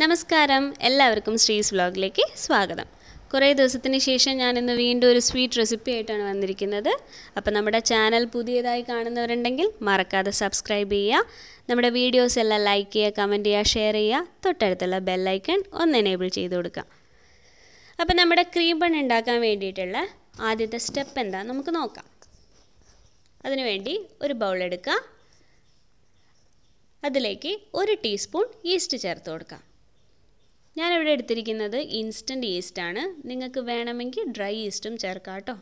നമസ്കാരം എല്ലാവർക്കും ശ്രീസ് വ്ളോഗിലേക്ക് സ്വാഗതം കുറേ ദിവസത്തിന് ശേഷം ഞാനിന്ന് വീണ്ടും ഒരു സ്വീറ്റ് റെസിപ്പി ആയിട്ടാണ് വന്നിരിക്കുന്നത് അപ്പോൾ നമ്മുടെ ചാനൽ പുതിയതായി കാണുന്നവരുണ്ടെങ്കിൽ മറക്കാതെ സബ്സ്ക്രൈബ് ചെയ്യുക നമ്മുടെ വീഡിയോസ് എല്ലാം ലൈക്ക് ചെയ്യുക കമൻറ്റ് ചെയ്യുക ഷെയർ ചെയ്യുക തൊട്ടടുത്തുള്ള ബെല്ലൈക്കൺ ഒന്ന് എനേബിൾ ചെയ്ത് കൊടുക്കുക അപ്പോൾ നമ്മുടെ ക്രീം ബൺ ഉണ്ടാക്കാൻ വേണ്ടിയിട്ടുള്ള ആദ്യത്തെ സ്റ്റെപ്പ് എന്താ നമുക്ക് നോക്കാം അതിനുവേണ്ടി ഒരു ബൗൾ എടുക്കുക അതിലേക്ക് ഒരു ടീസ്പൂൺ ഈസ്റ്റ് ചേർത്ത് കൊടുക്കാം ഞാനിവിടെ എടുത്തിരിക്കുന്നത് ഇൻസ്റ്റൻറ്റ് ഈസ്റ്റാണ് നിങ്ങൾക്ക് വേണമെങ്കിൽ ഡ്രൈ ഈസ്റ്റും ചേർക്കാം കേട്ടോ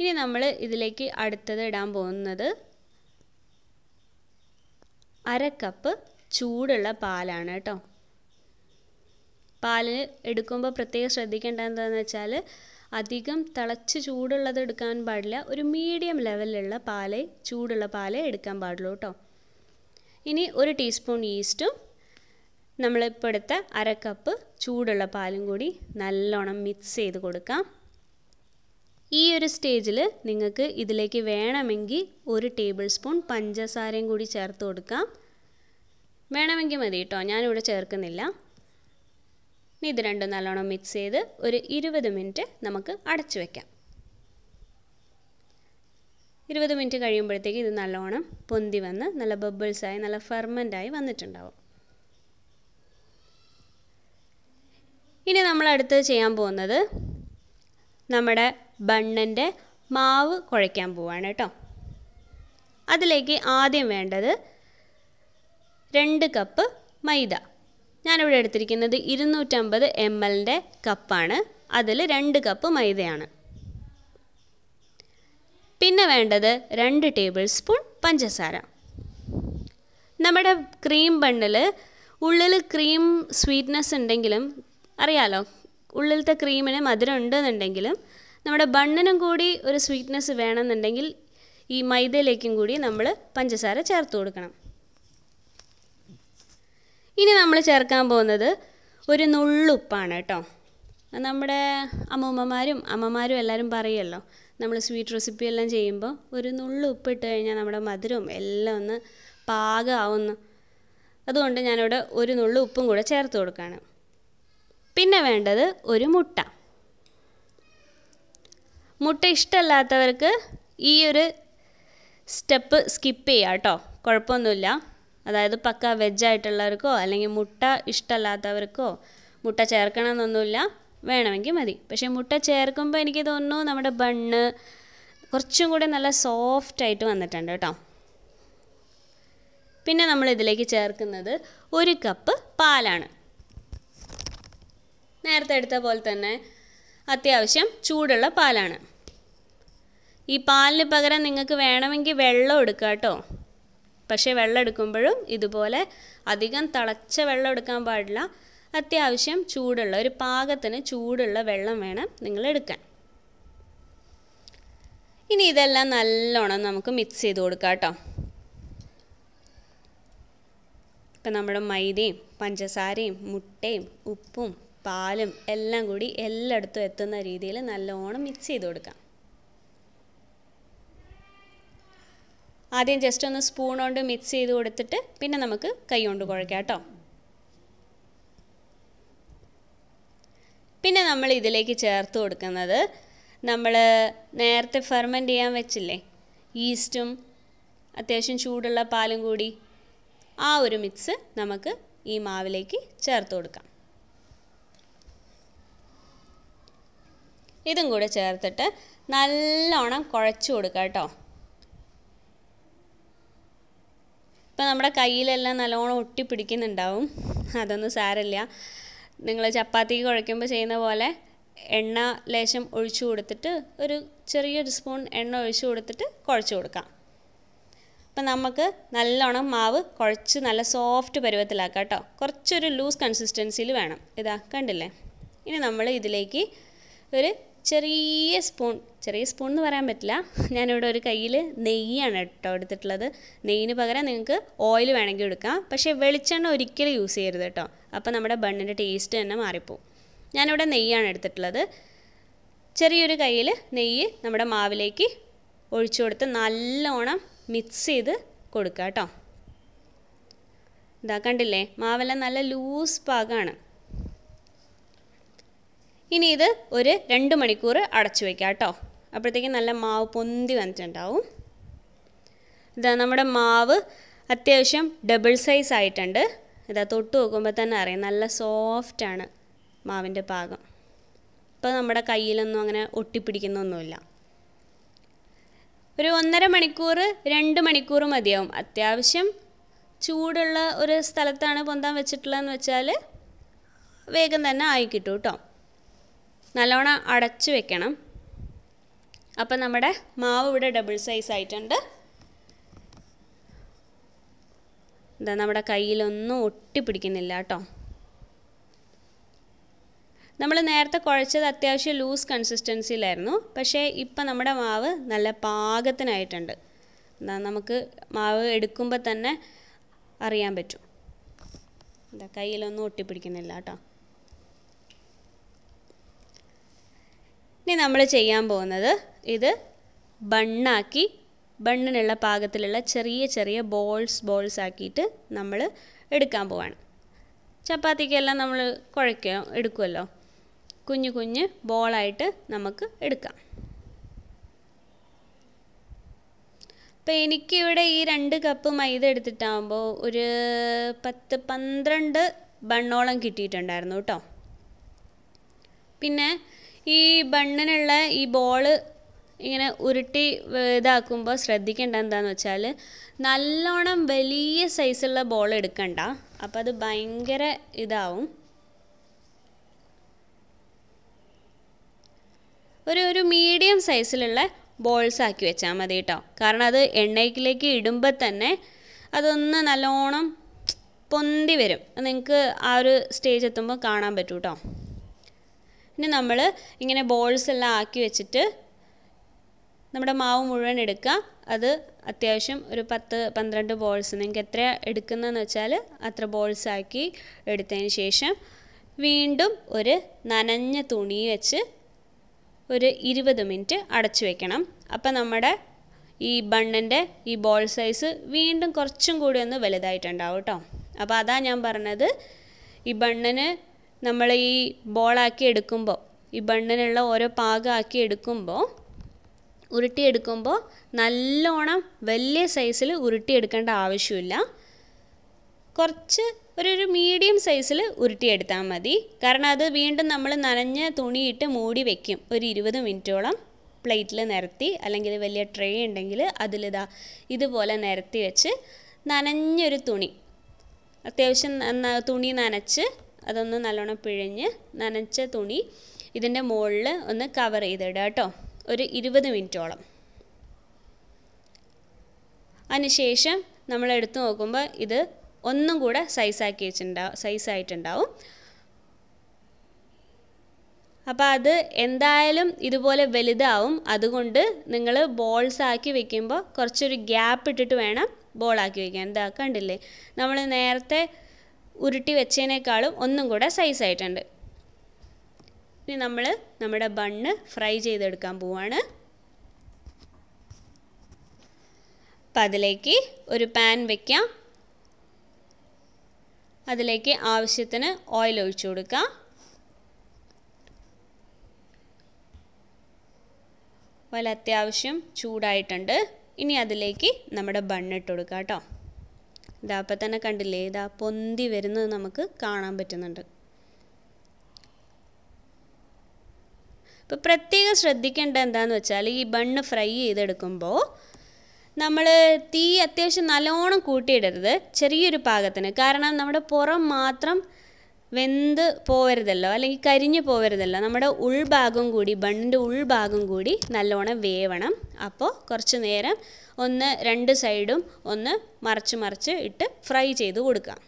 ഇനി നമ്മൾ ഇതിലേക്ക് അടുത്തത് ഇടാൻ പോകുന്നത് അര കപ്പ് ചൂടുള്ള പാലാണ് കേട്ടോ പാൽ എടുക്കുമ്പോൾ പ്രത്യേകം ശ്രദ്ധിക്കേണ്ട എന്താണെന്ന് വെച്ചാൽ അധികം തിളച്ച് ചൂടുള്ളത് എടുക്കാൻ പാടില്ല ഒരു മീഡിയം ലെവലിലുള്ള പാലേ ചൂടുള്ള പാലേ എടുക്കാൻ പാടുള്ളൂ കേട്ടോ ഇനി ഒരു ടീസ്പൂൺ ഈസ്റ്റും നമ്മളിപ്പോൾ എടുത്ത അര കപ്പ് ചൂടുള്ള പാലും കൂടി നല്ലോണം മിക്സ് ചെയ്ത് കൊടുക്കാം ഈ ഒരു സ്റ്റേജിൽ നിങ്ങൾക്ക് ഇതിലേക്ക് വേണമെങ്കിൽ ഒരു ടേബിൾ സ്പൂൺ പഞ്ചസാരയും കൂടി ചേർത്ത് കൊടുക്കാം വേണമെങ്കിൽ മതി കേട്ടോ ഞാനിവിടെ ചേർക്കുന്നില്ല ഇനി ഇത് രണ്ടും നല്ലോണം മിക്സ് ചെയ്ത് ഒരു ഇരുപത് മിനിറ്റ് നമുക്ക് അടച്ചു വയ്ക്കാം ഇരുപത് മിനിറ്റ് കഴിയുമ്പോഴത്തേക്ക് ഇത് നല്ലോണം പൊന്തി വന്ന് നല്ല ബബിൾസായി നല്ല ഫെർമൻ്റായി വന്നിട്ടുണ്ടാവും ഇനി നമ്മൾ അടുത്ത് ചെയ്യാൻ പോകുന്നത് നമ്മുടെ ബണ്ണിൻ്റെ മാവ് കുഴയ്ക്കാൻ പോവാണ് കേട്ടോ അതിലേക്ക് ആദ്യം വേണ്ടത് രണ്ട് കപ്പ് മൈദ ഞാനിവിടെ എടുത്തിരിക്കുന്നത് ഇരുന്നൂറ്റമ്പത് എം എല്ലിൻ്റെ കപ്പാണ് അതിൽ രണ്ട് കപ്പ് മൈദയാണ് പിന്നെ വേണ്ടത് രണ്ട് ടേബിൾ സ്പൂൺ പഞ്ചസാര നമ്മുടെ ക്രീം ബണ്ണിൽ ഉള്ളിൽ ക്രീം സ്വീറ്റ്നെസ് ഉണ്ടെങ്കിലും അറിയാലോ ഉള്ളിലത്തെ ക്രീമിന് മധുരം ഉണ്ടെന്നുണ്ടെങ്കിലും നമ്മുടെ ബണ്ണിനും കൂടി ഒരു സ്വീറ്റ്നെസ് വേണമെന്നുണ്ടെങ്കിൽ ഈ മൈദയിലേക്കും കൂടി നമ്മൾ പഞ്ചസാര ചേർത്ത് കൊടുക്കണം ഇനി നമ്മൾ ചേർക്കാൻ പോകുന്നത് ഒരു നുള്ളുപ്പാണ് കേട്ടോ നമ്മുടെ അമ്മൂമ്മമാരും അമ്മമാരും എല്ലാവരും പറയുമല്ലോ നമ്മൾ സ്വീറ്റ് റെസിപ്പി എല്ലാം ചെയ്യുമ്പോൾ ഒരു നുള്ളു ഇട്ട് കഴിഞ്ഞാൽ നമ്മുടെ മധുരവും എല്ലാം ഒന്ന് പാകമാവുന്നു അതുകൊണ്ട് ഞാനിവിടെ ഒരു നുള്ളു ഉപ്പും കൂടെ ചേർത്ത് കൊടുക്കുകയാണ് പിന്നെ വേണ്ടത് ഒരു മുട്ട മുട്ട ഇഷ്ടമല്ലാത്തവർക്ക് ഈ ഒരു സ്റ്റെപ്പ് സ്കിപ്പ് ചെയ്യുക കേട്ടോ കുഴപ്പമൊന്നുമില്ല അതായത് പക്ക വെജായിട്ടുള്ളവർക്കോ അല്ലെങ്കിൽ മുട്ട ഇഷ്ടമല്ലാത്തവർക്കോ മുട്ട ചേർക്കണമെന്നൊന്നുമില്ല വേണമെങ്കിൽ മതി പക്ഷേ മുട്ട ചേർക്കുമ്പോൾ എനിക്ക് തോന്നുന്നു നമ്മുടെ ബണ്ണ് കുറച്ചും കൂടി നല്ല സോഫ്റ്റായിട്ട് വന്നിട്ടുണ്ട് കേട്ടോ പിന്നെ നമ്മൾ ഇതിലേക്ക് ചേർക്കുന്നത് ഒരു കപ്പ് പാലാണ് നേരത്തെ എടുത്ത പോലെ തന്നെ അത്യാവശ്യം ചൂടുള്ള പാലാണ് ഈ പാലിന് പകരം നിങ്ങൾക്ക് വേണമെങ്കിൽ വെള്ളം എടുക്കുക കേട്ടോ പക്ഷേ വെള്ളം എടുക്കുമ്പോഴും ഇതുപോലെ അധികം തിളച്ച വെള്ളം എടുക്കാൻ പാടില്ല അത്യാവശ്യം ചൂടുള്ള ഒരു പാകത്തിന് ചൂടുള്ള വെള്ളം വേണം നിങ്ങൾ എടുക്കാൻ ഇനി ഇതെല്ലാം നല്ലോണം നമുക്ക് മിക്സ് ചെയ്ത് കൊടുക്കാം കേട്ടോ ഇപ്പം നമ്മുടെ മൈദയും പഞ്ചസാരയും മുട്ടയും ഉപ്പും പാലും എല്ലാം കൂടി എല്ലായിടത്തും എത്തുന്ന രീതിയിൽ നല്ലോണം മിക്സ് ചെയ്ത് കൊടുക്കാം ആദ്യം ജസ്റ്റ് ഒന്ന് സ്പൂൺ കൊണ്ട് മിക്സ് ചെയ്ത് കൊടുത്തിട്ട് പിന്നെ നമുക്ക് കൈ കൊണ്ട് കുഴക്കാം കേട്ടോ പിന്നെ നമ്മൾ ഇതിലേക്ക് ചേർത്ത് കൊടുക്കുന്നത് നമ്മൾ നേരത്തെ ഫെർമെൻറ്റ് ചെയ്യാൻ വെച്ചില്ലേ ഈസ്റ്റും അത്യാവശ്യം ചൂടുള്ള പാലും കൂടി ആ ഒരു മിക്സ് നമുക്ക് ഈ മാവിലേക്ക് ചേർത്ത് കൊടുക്കാം ഇതും കൂടെ ചേർത്തിട്ട് നല്ലോണം കുഴച്ചു കൊടുക്കുക കേട്ടോ ഇപ്പം നമ്മുടെ കയ്യിലെല്ലാം നല്ലോണം ഒട്ടിപ്പിടിക്കുന്നുണ്ടാവും അതൊന്നും സാരമില്ല നിങ്ങൾ ചപ്പാത്തി കുഴയ്ക്കുമ്പോൾ ചെയ്യുന്ന പോലെ എണ്ണ ലേശം ഒഴിച്ചു കൊടുത്തിട്ട് ഒരു ചെറിയൊരു സ്പൂൺ എണ്ണ ഒഴിച്ചു കൊടുത്തിട്ട് കുഴച്ചു കൊടുക്കാം അപ്പം നമുക്ക് നല്ലോണം മാവ് കുഴച്ച് നല്ല സോഫ്റ്റ് പരുവത്തിലാക്കാം കേട്ടോ കുറച്ചൊരു ലൂസ് കൺസിസ്റ്റൻസിയിൽ വേണം ഇതാ കണ്ടില്ലേ ഇനി നമ്മൾ ഇതിലേക്ക് ഒരു ചെറിയ സ്പൂൺ ചെറിയ സ്പൂൺ എന്ന് പറയാൻ പറ്റില്ല ഞാനിവിടെ ഒരു കയ്യിൽ നെയ്യാണ് കേട്ടോ എടുത്തിട്ടുള്ളത് നെയ്യിന് പകരം നിങ്ങൾക്ക് ഓയിൽ വേണമെങ്കിൽ എടുക്കാം പക്ഷേ വെളിച്ചെണ്ണ ഒരിക്കലും യൂസ് ചെയ്യരുത് കേട്ടോ അപ്പോൾ നമ്മുടെ ബണ്ണിൻ്റെ ടേസ്റ്റ് തന്നെ മാറിപ്പോവും ഞാനിവിടെ നെയ്യാണ് എടുത്തിട്ടുള്ളത് ചെറിയൊരു കയ്യിൽ നെയ്യ് നമ്മുടെ മാവിലേക്ക് ഒഴിച്ചു കൊടുത്ത് നല്ലോണം മിക്സ് ചെയ്ത് കൊടുക്കുക കേട്ടോ ഇതാ കണ്ടില്ലേ മാവെല്ലാം നല്ല ലൂസ് പാകമാണ് ഇനി ഇത് ഒരു രണ്ട് മണിക്കൂർ അടച്ചു വയ്ക്കാം കേട്ടോ അപ്പോഴത്തേക്കും നല്ല മാവ് പൊന്തി വന്നിട്ടുണ്ടാവും ഇതാ നമ്മുടെ മാവ് അത്യാവശ്യം ഡബിൾ സൈസ് ആയിട്ടുണ്ട് ഇതാ തൊട്ട് നോക്കുമ്പോൾ തന്നെ അറിയാം നല്ല സോഫ്റ്റാണ് മാവിൻ്റെ പാകം ഇപ്പോൾ നമ്മുടെ കയ്യിലൊന്നും അങ്ങനെ ഒട്ടിപ്പിടിക്കുന്നൊന്നുമില്ല ഒരു ഒന്നര മണിക്കൂർ രണ്ട് മണിക്കൂർ മതിയാവും അത്യാവശ്യം ചൂടുള്ള ഒരു സ്ഥലത്താണ് പൊന്താൻ വെച്ചിട്ടുള്ളതെന്ന് വെച്ചാൽ വേഗം തന്നെ ആയി കിട്ടും കേട്ടോ നല്ലോണം അടച്ചു വെക്കണം അപ്പം നമ്മുടെ മാവ് ഇവിടെ ഡബിൾ സൈസ് ആയിട്ടുണ്ട് ഇതാ നമ്മുടെ കയ്യിലൊന്നും ഒട്ടിപ്പിടിക്കുന്നില്ല കേട്ടോ നമ്മൾ നേരത്തെ കുഴച്ചത് അത്യാവശ്യം ലൂസ് കൺസിസ്റ്റൻസിയിലായിരുന്നു പക്ഷേ ഇപ്പം നമ്മുടെ മാവ് നല്ല പാകത്തിനായിട്ടുണ്ട് എന്താ നമുക്ക് മാവ് എടുക്കുമ്പോൾ തന്നെ അറിയാൻ പറ്റും എന്താ കയ്യിലൊന്നും ഒട്ടിപ്പിടിക്കുന്നില്ല കേട്ടോ ഇനി നമ്മൾ ചെയ്യാൻ പോകുന്നത് ഇത് ബണ്ണാക്കി ബണ്ണിനുള്ള പാകത്തിലുള്ള ചെറിയ ചെറിയ ബോൾസ് ബോൾസ് ആക്കിയിട്ട് നമ്മൾ എടുക്കാൻ പോവാണ് ചപ്പാത്തിക്കെല്ലാം നമ്മൾ കുഴയ്ക്കുക എടുക്കുമല്ലോ കുഞ്ഞു കുഞ്ഞ് ബോളായിട്ട് നമുക്ക് എടുക്കാം അപ്പോൾ എനിക്കിവിടെ ഈ രണ്ട് കപ്പ് മൈദ എടുത്തിട്ടാകുമ്പോൾ ഒരു പത്ത് പന്ത്രണ്ട് ബണ്ണോളം കിട്ടിയിട്ടുണ്ടായിരുന്നു കേട്ടോ പിന്നെ ഈ ബണ്ണിനുള്ള ഈ ബോള് ഇങ്ങനെ ഉരുട്ടി ഇതാക്കുമ്പോൾ ശ്രദ്ധിക്കേണ്ട എന്താണെന്ന് വെച്ചാൽ നല്ലോണം വലിയ സൈസുള്ള ബോൾ എടുക്കണ്ട അപ്പോൾ അത് ഭയങ്കര ഇതാവും ഒരു ഒരു മീഡിയം സൈസിലുള്ള ബോൾസ് ആക്കി വെച്ചാൽ മതി കേട്ടോ കാരണം അത് എണ്ണയ്ക്കിലേക്ക് ഇടുമ്പോൾ തന്നെ അതൊന്ന് നല്ലോണം പൊന്തി വരും നിങ്ങൾക്ക് ആ ഒരു സ്റ്റേജ് എത്തുമ്പോൾ കാണാൻ പറ്റൂട്ടോ കേട്ടോ ഇനി നമ്മൾ ഇങ്ങനെ ബോൾസ് എല്ലാം ആക്കി വെച്ചിട്ട് നമ്മുടെ മാവ് മുഴുവൻ എടുക്കുക അത് അത്യാവശ്യം ഒരു പത്ത് പന്ത്രണ്ട് ബോൾസ് നിങ്ങൾക്ക് എത്ര എടുക്കുന്നതെന്ന് വെച്ചാൽ അത്ര ബോൾസ് ആക്കി എടുത്തതിന് ശേഷം വീണ്ടും ഒരു നനഞ്ഞ തുണി വെച്ച് ഒരു ഇരുപത് മിനിറ്റ് അടച്ചു വെക്കണം അപ്പം നമ്മുടെ ഈ ബണ്ണിൻ്റെ ഈ ബോൾ സൈസ് വീണ്ടും കുറച്ചും കൂടി ഒന്ന് വലുതായിട്ടുണ്ടാവും കേട്ടോ അപ്പോൾ അതാ ഞാൻ പറഞ്ഞത് ഈ ബണ്ണിന് നമ്മൾ ഈ ബോളാക്കി എടുക്കുമ്പോൾ ഈ ബണ്ണിനുള്ള ഓരോ പാകമാക്കി എടുക്കുമ്പോൾ ഉരുട്ടിയെടുക്കുമ്പോൾ നല്ലോണം വലിയ സൈസിൽ ഉരുട്ടിയെടുക്കേണ്ട ആവശ്യമില്ല കുറച്ച് ഒരു ഒരു മീഡിയം സൈസിൽ ഉരുട്ടിയെടുത്താൽ മതി കാരണം അത് വീണ്ടും നമ്മൾ നനഞ്ഞ തുണിയിട്ട് മൂടി വെക്കും ഒരു ഇരുപത് മിനിറ്റോളം പ്ലേറ്റിൽ നിരത്തി അല്ലെങ്കിൽ വലിയ ട്രേ ഉണ്ടെങ്കിൽ അതിലിതാ ഇതുപോലെ നിരത്തി വെച്ച് നനഞ്ഞൊരു തുണി അത്യാവശ്യം തുണി നനച്ച് അതൊന്ന് നല്ലോണം പിഴിഞ്ഞ് നനച്ച തുണി ഇതിൻ്റെ മുകളിൽ ഒന്ന് കവർ ചെയ്തിടുക കേട്ടോ ഒരു ഇരുപത് മിനിറ്റോളം അതിനുശേഷം നമ്മൾ എടുത്തു നോക്കുമ്പോൾ ഇത് ഒന്നും കൂടെ സൈസാക്കി വെച്ചിട്ടുണ്ടാവും സൈസായിട്ടുണ്ടാവും അപ്പോൾ അത് എന്തായാലും ഇതുപോലെ വലുതാവും അതുകൊണ്ട് നിങ്ങൾ ബോൾസ് ആക്കി വെക്കുമ്പോൾ കുറച്ചൊരു ഗ്യാപ്പ് ഇട്ടിട്ട് വേണം ബോളാക്കി വെക്കാൻ ഇതാ കണ്ടില്ലേ നമ്മൾ നേരത്തെ ഉരുട്ടി വെച്ചതിനേക്കാളും ഒന്നും കൂടെ സൈസായിട്ടുണ്ട് ഇനി നമ്മൾ നമ്മുടെ ബണ്ണ് ഫ്രൈ ചെയ്തെടുക്കാൻ പോവാണ് അപ്പം അതിലേക്ക് ഒരു പാൻ വയ്ക്കാം അതിലേക്ക് ആവശ്യത്തിന് ഓയിൽ ഒഴിച്ചു കൊടുക്കാം ഓയിൽ അത്യാവശ്യം ചൂടായിട്ടുണ്ട് ഇനി അതിലേക്ക് നമ്മുടെ ബണ്ണിട്ട് കൊടുക്കാം കേട്ടോ ഇതാ അപ്പം തന്നെ കണ്ടില്ലേ ഇതാ പൊന്തി വരുന്നത് നമുക്ക് കാണാൻ പറ്റുന്നുണ്ട് ഇപ്പം പ്രത്യേകം ശ്രദ്ധിക്കേണ്ട എന്താണെന്ന് വെച്ചാൽ ഈ ബണ്ണ് ഫ്രൈ ചെയ്തെടുക്കുമ്പോൾ നമ്മൾ തീ അത്യാവശ്യം നല്ലോണം കൂട്ടിയിടരുത് ചെറിയൊരു പാകത്തിന് കാരണം നമ്മുടെ പുറം മാത്രം വെന്ത് പോവരുതല്ലോ അല്ലെങ്കിൽ കരിഞ്ഞു പോവരുതല്ലോ നമ്മുടെ ഉൾഭാഗം കൂടി ബണ്ണിൻ്റെ ഉൾഭാഗം കൂടി നല്ലോണം വേവണം അപ്പോൾ കുറച്ച് നേരം ഒന്ന് രണ്ട് സൈഡും ഒന്ന് മറിച്ച് മറിച്ച് ഇട്ട് ഫ്രൈ ചെയ്ത് കൊടുക്കാം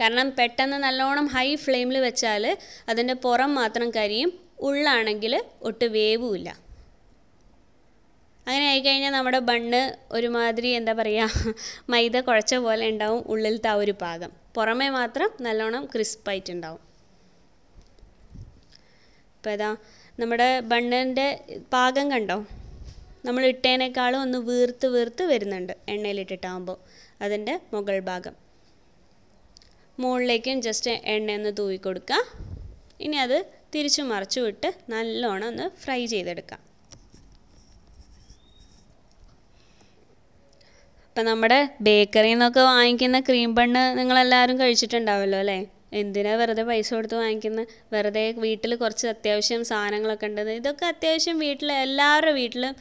കാരണം പെട്ടെന്ന് നല്ലോണം ഹൈ ഫ്ലെയിമിൽ വെച്ചാൽ അതിൻ്റെ പുറം മാത്രം കരിയും ഉള്ളാണെങ്കിൽ ഒട്ട് വേവുമില്ല അങ്ങനെ ആയിക്കഴിഞ്ഞാൽ നമ്മുടെ ബണ്ണ് ഒരുമാതിരി എന്താ പറയുക മൈദ കുഴച്ച പോലെ ഉണ്ടാവും ഉള്ളിലത്തെ ആ ഒരു പാകം പുറമേ മാത്രം നല്ലോണം ക്രിസ്പായിട്ടുണ്ടാവും അപ്പോൾ ഇതാ നമ്മുടെ ബണ്ണിൻ്റെ പാകം കണ്ടോ നമ്മൾ ഇട്ടേനേക്കാളും ഒന്ന് വീർത്ത് വീർത്ത് വരുന്നുണ്ട് എണ്ണയിലിട്ടിട്ടാകുമ്പോൾ അതിൻ്റെ മുകൾ ഭാഗം മുകളിലേക്കും ജസ്റ്റ് എണ്ണ തൂവി കൊടുക്കുക ഇനി അത് തിരിച്ചു മറിച്ചു വിട്ട് നല്ലോണം ഒന്ന് ഫ്രൈ ചെയ്തെടുക്കാം ഇപ്പം നമ്മുടെ ബേക്കറിയിൽ നിന്നൊക്കെ വാങ്ങിക്കുന്ന ക്രീം ബണ്ണ് നിങ്ങളെല്ലാവരും കഴിച്ചിട്ടുണ്ടാവുമല്ലോ അല്ലേ എന്തിനാ വെറുതെ പൈസ കൊടുത്ത് വാങ്ങിക്കുന്ന വെറുതെ വീട്ടിൽ കുറച്ച് അത്യാവശ്യം സാധനങ്ങളൊക്കെ ഉണ്ടെന്ന് ഇതൊക്കെ അത്യാവശ്യം വീട്ടിൽ എല്ലാവരുടെ വീട്ടിലും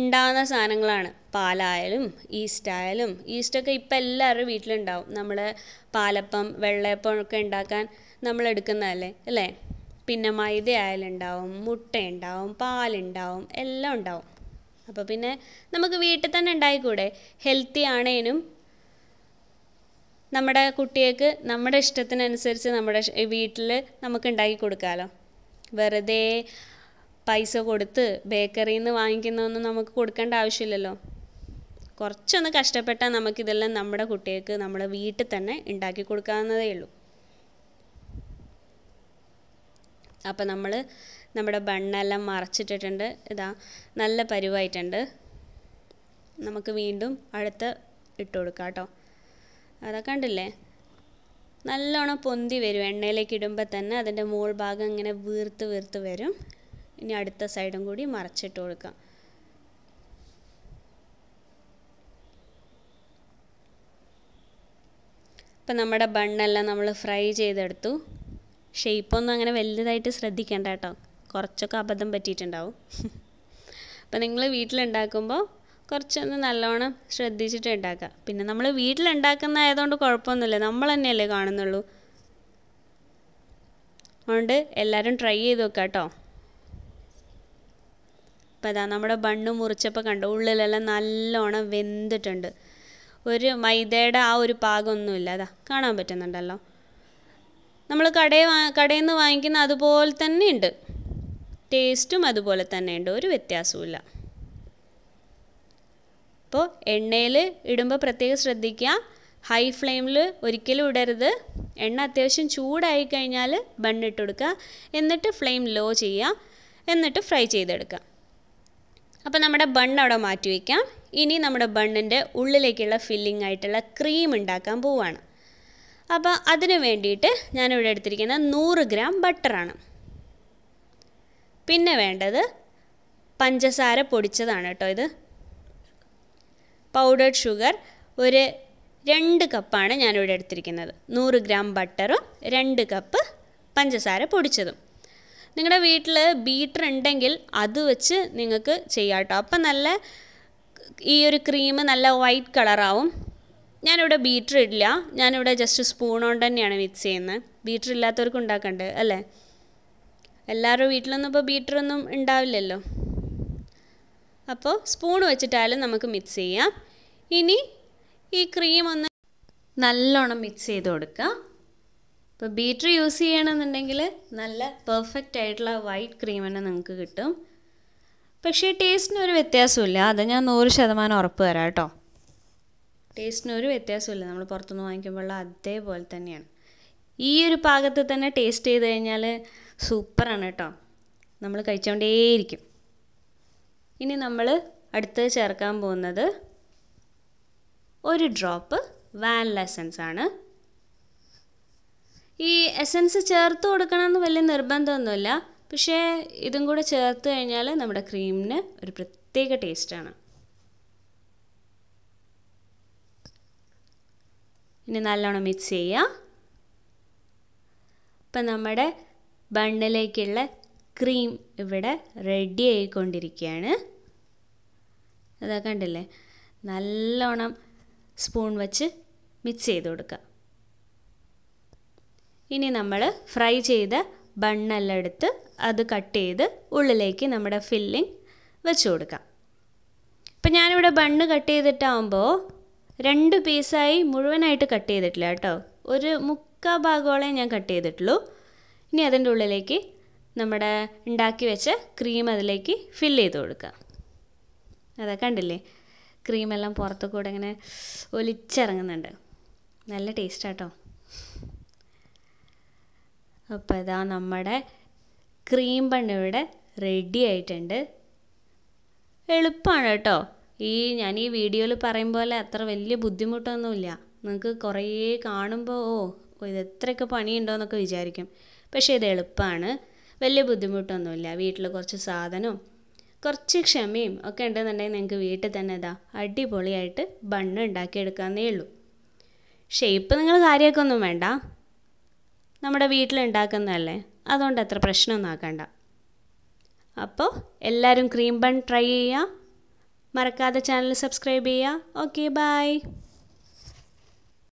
ഉണ്ടാകുന്ന സാധനങ്ങളാണ് പാലായാലും ഈസ്റ്റ് ആയാലും ഈസ്റ്റൊക്കെ ഇപ്പം എല്ലാവരുടെ വീട്ടിലുണ്ടാവും നമ്മൾ പാലപ്പം വെള്ളയപ്പം ഒക്കെ ഉണ്ടാക്കാൻ നമ്മൾ എടുക്കുന്നതല്ലേ അല്ലേ പിന്നെ മൈദ ആയാലുണ്ടാവും മുട്ട ഉണ്ടാവും പാലുണ്ടാവും എല്ലാം ഉണ്ടാവും അപ്പോൾ പിന്നെ നമുക്ക് വീട്ടിൽ തന്നെ ഉണ്ടായിക്കൂടെ ഹെൽത്തി ആണേനും നമ്മുടെ കുട്ടികൾക്ക് നമ്മുടെ ഇഷ്ടത്തിനനുസരിച്ച് നമ്മുടെ വീട്ടിൽ നമുക്ക് ഉണ്ടാക്കി കൊടുക്കാമല്ലോ വെറുതെ പൈസ കൊടുത്ത് ബേക്കറിയിൽ നിന്ന് വാങ്ങിക്കുന്നൊന്നും നമുക്ക് കൊടുക്കേണ്ട ആവശ്യമില്ലല്ലോ കുറച്ചൊന്ന് കഷ്ടപ്പെട്ടാൽ നമുക്കിതെല്ലാം നമ്മുടെ കുട്ടികൾക്ക് നമ്മുടെ വീട്ടിൽ തന്നെ ഉണ്ടാക്കി കൊടുക്കാവുന്നതേ ഉള്ളൂ അപ്പം നമ്മൾ നമ്മുടെ ബണ്ണെല്ലാം മറച്ചിട്ടിട്ടുണ്ട് ഇതാ നല്ല പരുവായിട്ടുണ്ട് നമുക്ക് വീണ്ടും അടുത്ത് ഇട്ട് കൊടുക്കാം കേട്ടോ അതാ കണ്ടില്ലേ നല്ലോണം പൊന്തി വരും എണ്ണയിലേക്ക് ഇടുമ്പോൾ തന്നെ അതിൻ്റെ മുകൾ ഭാഗം ഇങ്ങനെ വീർത്ത് വീർത്ത് വരും ഇനി അടുത്ത സൈഡും കൂടി മറച്ചിട്ട് കൊടുക്കാം ഇപ്പം നമ്മുടെ ബണ്ണെല്ലാം നമ്മൾ ഫ്രൈ ചെയ്തെടുത്തു ഷേപ്പൊന്നും അങ്ങനെ വലുതായിട്ട് ശ്രദ്ധിക്കേണ്ട കേട്ടോ കുറച്ചൊക്കെ അബദ്ധം പറ്റിയിട്ടുണ്ടാവും അപ്പം നിങ്ങൾ വീട്ടിലുണ്ടാക്കുമ്പോൾ കുറച്ചൊന്ന് നല്ലോണം ശ്രദ്ധിച്ചിട്ട് ഉണ്ടാക്കുക പിന്നെ നമ്മൾ വീട്ടിലുണ്ടാക്കുന്ന ആയതുകൊണ്ട് കുഴപ്പമൊന്നുമില്ല നമ്മൾ തന്നെയല്ലേ കാണുന്നുള്ളൂ അതുകൊണ്ട് എല്ലാവരും ട്രൈ ചെയ്ത് നോക്കുക കേട്ടോ അപ്പോൾ അതാ നമ്മുടെ ബണ്ണ് മുറിച്ചപ്പോൾ കണ്ടു ഉള്ളിലെല്ലാം നല്ലോണം വെന്തിട്ടുണ്ട് ഒരു മൈദയുടെ ആ ഒരു പാകമൊന്നുമില്ല അതാ കാണാൻ പറ്റുന്നുണ്ടല്ലോ നമ്മൾ കടയിൽ കടയിൽ നിന്ന് വാങ്ങിക്കുന്ന അതുപോലെ തന്നെ ഉണ്ട് ടേസ്റ്റും അതുപോലെ തന്നെ ഉണ്ട് ഒരു വ്യത്യാസവുമില്ല അപ്പോൾ എണ്ണയിൽ ഇടുമ്പോൾ പ്രത്യേകം ശ്രദ്ധിക്കുക ഹൈ ഫ്ലെയിമിൽ ഒരിക്കലും ഇടരുത് എണ്ണ അത്യാവശ്യം ചൂടായി കഴിഞ്ഞാൽ ബണ്ണിട്ട് കൊടുക്കുക എന്നിട്ട് ഫ്ലെയിം ലോ ചെയ്യുക എന്നിട്ട് ഫ്രൈ ചെയ്തെടുക്കുക അപ്പോൾ നമ്മുടെ ബണ്ണ് അവിടെ മാറ്റി വയ്ക്കാം ഇനി നമ്മുടെ ബണ്ണിൻ്റെ ഉള്ളിലേക്കുള്ള ഫില്ലിംഗ് ആയിട്ടുള്ള ക്രീം ഉണ്ടാക്കാൻ പോവുകയാണ് അപ്പോൾ അതിന് വേണ്ടിയിട്ട് ഞാനിവിടെ എടുത്തിരിക്കുന്നത് നൂറ് ഗ്രാം ബട്ടറാണ് പിന്നെ വേണ്ടത് പഞ്ചസാര പൊടിച്ചതാണ് കേട്ടോ ഇത് പൗഡർഡ് ഷുഗർ ഒരു രണ്ട് കപ്പാണ് ഞാനിവിടെ എടുത്തിരിക്കുന്നത് നൂറ് ഗ്രാം ബട്ടറും രണ്ട് കപ്പ് പഞ്ചസാര പൊടിച്ചതും നിങ്ങളുടെ വീട്ടിൽ ബീറ്റർ ഉണ്ടെങ്കിൽ അത് വെച്ച് നിങ്ങൾക്ക് ചെയ്യാം കേട്ടോ അപ്പം നല്ല ഈ ഒരു ക്രീം നല്ല വൈറ്റ് കളറാവും ഞാനിവിടെ ബീറ്റർ ഇല്ല ഞാനിവിടെ ജസ്റ്റ് സ്പൂൺ കൊണ്ട് തന്നെയാണ് മിക്സ് ചെയ്യുന്നത് ബീറ്റർ ഇല്ലാത്തവർക്ക് ഉണ്ടാക്കണ്ടേ അല്ലേ എല്ലാവരുടെ വീട്ടിലൊന്നും ഇപ്പോൾ ബീറ്ററൊന്നും ഉണ്ടാവില്ലല്ലോ അപ്പോൾ സ്പൂൺ വെച്ചിട്ടായാലും നമുക്ക് മിക്സ് ചെയ്യാം ഇനി ഈ ക്രീം ഒന്ന് നല്ലോണം മിക്സ് ചെയ്ത് കൊടുക്കുക ഇപ്പോൾ ബീറ്റർ യൂസ് ചെയ്യണമെന്നുണ്ടെങ്കിൽ നല്ല പെർഫെക്റ്റ് ആയിട്ടുള്ള വൈറ്റ് ക്രീം തന്നെ നിങ്ങൾക്ക് കിട്ടും പക്ഷേ ടേസ്റ്റിന് ഒരു വ്യത്യാസമില്ല അത് ഞാൻ നൂറ് ശതമാനം ഉറപ്പ് തരാം കേട്ടോ ടേസ്റ്റിന് ഒരു വ്യത്യാസമില്ല നമ്മൾ പുറത്തുനിന്ന് വാങ്ങിക്കുമ്പോൾ അതേപോലെ തന്നെയാണ് ഈ ഒരു പാകത്തിൽ തന്നെ ടേസ്റ്റ് ചെയ്ത് കഴിഞ്ഞാൽ സൂപ്പറാണ് കേട്ടോ നമ്മൾ കഴിച്ചുകൊണ്ടേയിരിക്കും ഇനി നമ്മൾ അടുത്ത് ചേർക്കാൻ പോകുന്നത് ഒരു ഡ്രോപ്പ് വാനില എസൻസ് ആണ് ഈ എസൻസ് ചേർത്ത് കൊടുക്കണമെന്ന് വലിയ നിർബന്ധമൊന്നുമില്ല പക്ഷേ ഇതും കൂടെ ചേർത്ത് കഴിഞ്ഞാൽ നമ്മുടെ ക്രീമിന് ഒരു പ്രത്യേക ടേസ്റ്റാണ് ഇനി നല്ലോണം മിക്സ് ചെയ്യുക ഇപ്പം നമ്മുടെ ബണ്ണിലേക്കുള്ള ക്രീം ഇവിടെ റെഡി ആയിക്കൊണ്ടിരിക്കുകയാണ് അതാ കണ്ടില്ലേ നല്ലോണം സ്പൂൺ വെച്ച് മിക്സ് ചെയ്ത് കൊടുക്കുക ഇനി നമ്മൾ ഫ്രൈ ചെയ്ത ബണ്ണെല്ലാം എടുത്ത് അത് കട്ട് ചെയ്ത് ഉള്ളിലേക്ക് നമ്മുടെ ഫില്ലിംഗ് വെച്ച് കൊടുക്കാം ഇപ്പം ഞാനിവിടെ ബണ്ണ് കട്ട് ചെയ്തിട്ടാകുമ്പോൾ രണ്ട് പീസായി മുഴുവനായിട്ട് കട്ട് ചെയ്തിട്ടില്ല കേട്ടോ ഒരു മു മിക്ക ഭാഗങ്ങളെ ഞാൻ കട്ട് ചെയ്തിട്ടുള്ളൂ ഇനി അതിൻ്റെ ഉള്ളിലേക്ക് നമ്മുടെ ഉണ്ടാക്കി വെച്ച ക്രീം അതിലേക്ക് ഫില്ല് ചെയ്ത് കൊടുക്കുക അതാ കണ്ടില്ലേ ക്രീമെല്ലാം പുറത്തു കൂടെ ഇങ്ങനെ ഒലിച്ചിറങ്ങുന്നുണ്ട് നല്ല ടേസ്റ്റാട്ടോ അപ്പോൾ ഇതാ നമ്മുടെ ക്രീം ഇവിടെ റെഡി ആയിട്ടുണ്ട് എളുപ്പമാണ് കേട്ടോ ഈ ഞാൻ ഈ വീഡിയോയിൽ പറയും പോലെ അത്ര വലിയ ബുദ്ധിമുട്ടൊന്നുമില്ല നിങ്ങൾക്ക് കുറേ കാണുമ്പോൾ ഓ അപ്പോൾ ഇത് എത്രയൊക്കെ എന്നൊക്കെ വിചാരിക്കും പക്ഷേ ഇത് എളുപ്പമാണ് വലിയ ബുദ്ധിമുട്ടൊന്നുമില്ല വീട്ടിൽ കുറച്ച് സാധനവും കുറച്ച് ക്ഷമയും ഒക്കെ ഉണ്ടെന്നുണ്ടെങ്കിൽ നിങ്ങൾക്ക് വീട്ടിൽ തന്നെ ഇതാ അടിപൊളിയായിട്ട് ബണ്ണ് ഉണ്ടാക്കിയെടുക്കാവുന്നേ ഉള്ളൂ ഷേപ്പ് നിങ്ങൾ കാര്യമൊക്കെ ഒന്നും വേണ്ട നമ്മുടെ വീട്ടിലുണ്ടാക്കുന്നതല്ലേ അതുകൊണ്ട് അത്ര പ്രശ്നമൊന്നും ആക്കണ്ട അപ്പോൾ എല്ലാവരും ക്രീം ബൺ ട്രൈ ചെയ്യുക മറക്കാതെ ചാനൽ സബ്സ്ക്രൈബ് ചെയ്യുക ഓക്കെ ബൈ